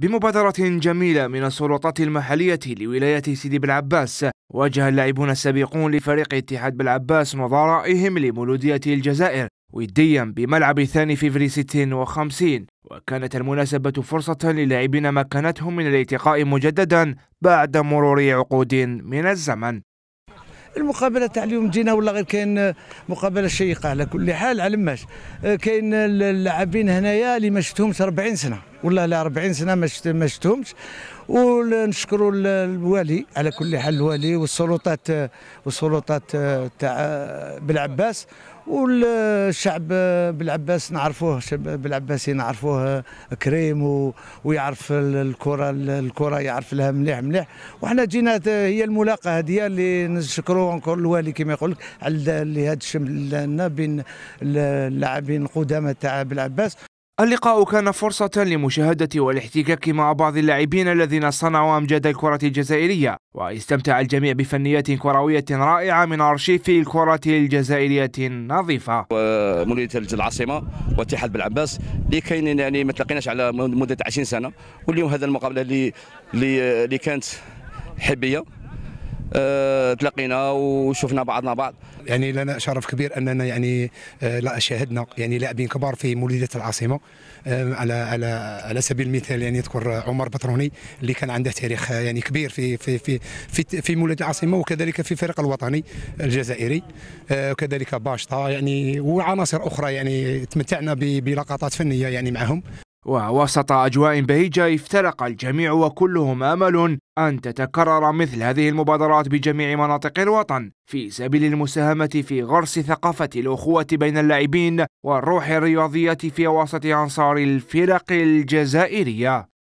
بمبادرة جميلة من السلطات المحلية لولاية سيدي بالعباس وجه اللاعبون السابقون لفريق اتحاد بالعباس نظرائهم لمولودية الجزائر وديا بملعب الثاني فيفري 56 وكانت المناسبة فرصة للاعبين مكنتهم من الالتقاء مجددا بعد مرور عقود من الزمن المقابله تاع اليوم جينا ولا غير كاين مقابله شيقه على كل حال على ماش آه، كاين اللاعبين هنايا اللي ما شفتهمش 40 سنه والله لا 40 سنه ما شفتهمش ونشكروا الوالي على كل حال الوالي والسلطات والسلطات آه، تاع آه، بالعباس والشعب آه، بالعباس نعرفوه بالعباسي نعرفوه كريم ويعرف الكره الكره يعرف لها مليح مليح وحنا جينا هي الملاقه هذه اللي نشكروا انكور الوالي كما يقول لك على هذا الشمل بين اللاعبين القدامى تاع بالعباس اللقاء كان فرصة لمشاهدة والاحتكاك مع بعض اللاعبين الذين صنعوا أمجاد الكرة الجزائرية واستمتع الجميع بفنيات كروية رائعة من أرشيف الكرة الجزائرية النظيفة مولية العاصمة واتحاد بالعباس اللي يعني ما تلاقيناش على مدة 20 سنة واليوم هذا المقابلة اللي اللي كانت حبية أه تلاقينا وشفنا بعضنا بعض يعني لنا شرف كبير اننا يعني آه، لا شاهدنا يعني لاعبين كبار في مولوديه العاصمه آه، على على على سبيل المثال يعني اذكر عمر بطروني اللي كان عنده تاريخ آه، يعني كبير في في في في, في مولوديه العاصمه وكذلك في فريق الوطني الجزائري وكذلك باشطه يعني وعناصر اخرى يعني تمتعنا بلقطات فنيه يعني معهم ووسط أجواء بهيجة افترق الجميع وكلهم أمل أن تتكرر مثل هذه المبادرات بجميع مناطق الوطن في سبيل المساهمة في غرس ثقافة الأخوة بين اللاعبين والروح الرياضية في وسط أنصار الفرق الجزائرية